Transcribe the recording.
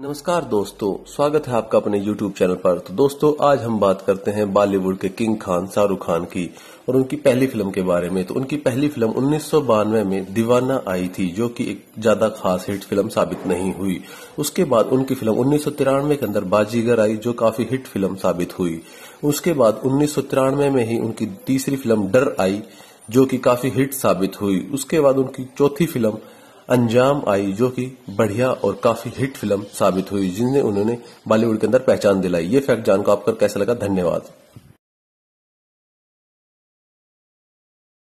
नमस्कार दोस्तों स्वागत है आपका अपने YouTube चैनल पर तो दोस्तों आज हम बात करते हैं बॉलीवुड के किंग खान शाहरुख खान की और उनकी पहली फिल्म के बारे में तो उनकी पहली फिल्म उन्नीस में दीवाना आई थी जो कि एक ज्यादा खास हिट फिल्म साबित नहीं हुई उसके बाद उनकी फिल्म उन्नीस के अंदर बाजीगर आई जो काफी हिट फिल्म साबित हुई उसके बाद उन्नीस में ही उनकी तीसरी फिल्म डर आई जो कि काफी हिट साबित हुई उसके बाद उनकी चौथी फिल्म अंजाम आई जो कि बढ़िया और काफी हिट फिल्म साबित हुई जिन्हें उन्होंने बॉलीवुड के अंदर पहचान दिलाई ये फैक्ट जानकर आपको कैसा लगा धन्यवाद